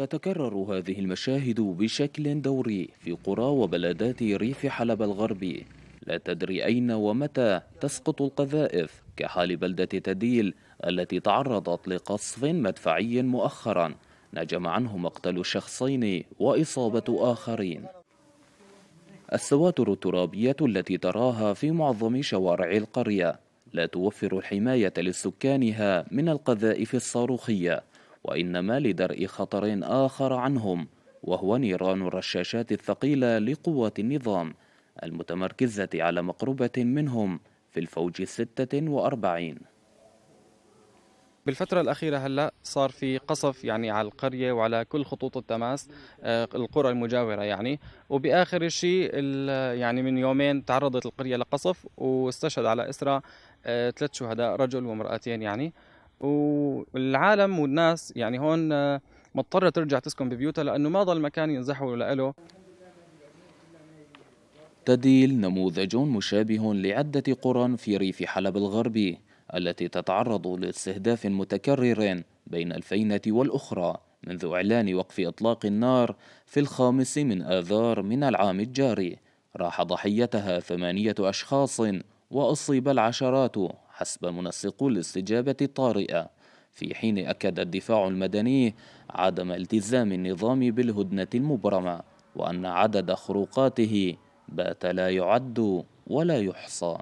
تتكرر هذه المشاهد بشكل دوري في قرى وبلدات ريف حلب الغربي لا تدري أين ومتى تسقط القذائف كحال بلدة تديل التي تعرضت لقصف مدفعي مؤخرا نجم عنه مقتل شخصين وإصابة آخرين السواتر الترابية التي تراها في معظم شوارع القرية لا توفر الحماية لسكانها من القذائف الصاروخية وإنما لدرء خطر آخر عنهم وهو نيران الرشاشات الثقيلة لقوات النظام المتمركزة على مقربة منهم في الفوج الستة وأربعين بالفترة الأخيرة هلا صار في قصف يعني على القرية وعلى كل خطوط التماس آه، القرى المجاورة يعني وبآخر شيء يعني من يومين تعرضت القرية لقصف واستشهد على إسرى آه، ثلاث شهداء رجل وامرأتين يعني والعالم والناس يعني هون آه، مضطرة ترجع تسكن ببيوتها لأنه ما ضل مكان ينزحوا لإله تديل نموذج مشابه لعدة قرى في ريف حلب الغربي التي تتعرض لاستهداف متكرر بين الفينة والأخرى منذ إعلان وقف إطلاق النار في الخامس من آذار من العام الجاري راح ضحيتها ثمانية أشخاص وأصيب العشرات حسب منسقو الاستجابة الطارئة في حين أكد الدفاع المدني عدم التزام النظام بالهدنة المبرمة وأن عدد خروقاته بات لا يعد ولا يحصى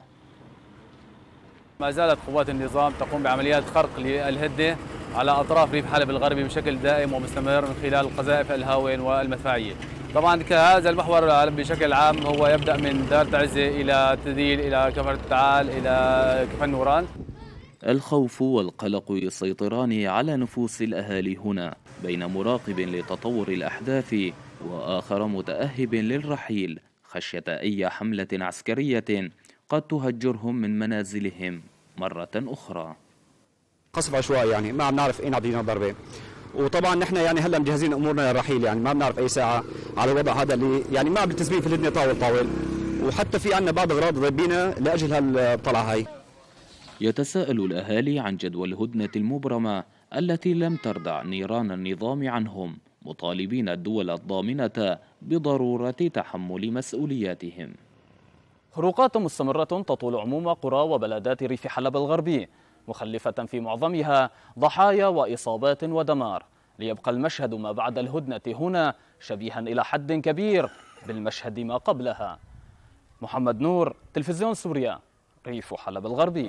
ما زالت قوات النظام تقوم بعمليات خرق للهدنة على أطراف ريف حلب الغربي بشكل دائم ومستمر من خلال قذائف الهاون والمدفعية طبعا هذا المحور بشكل عام هو يبدا من دار تعزه الى تديل الى كفر تعال الى كفن نوران الخوف والقلق يسيطران على نفوس الاهالي هنا بين مراقب لتطور الاحداث واخر متاهب للرحيل خشيه اي حمله عسكريه قد تهجرهم من منازلهم مره اخرى قصف عشوائي يعني ما عم نعرف اين عم ضربه وطبعا نحن يعني هلا مجهزين امورنا للرحيل يعني ما بنعرف اي ساعه على الوضع هذا اللي يعني ما عم في الهدنه طاول طاول وحتى في عندنا بعض اغراض ضبينا لاجل هالطلعه هاي يتساءل الاهالي عن جدوى الهدنه المبرمه التي لم تردع نيران النظام عنهم مطالبين الدول الضامنه بضروره تحمل مسؤولياتهم خروقات مستمرة تطول عموم قرى وبلدات ريف حلب الغربي مخلفة في معظمها ضحايا وإصابات ودمار ليبقى المشهد ما بعد الهدنة هنا شبيها إلى حد كبير بالمشهد ما قبلها محمد نور تلفزيون سوريا ريف حلب الغربي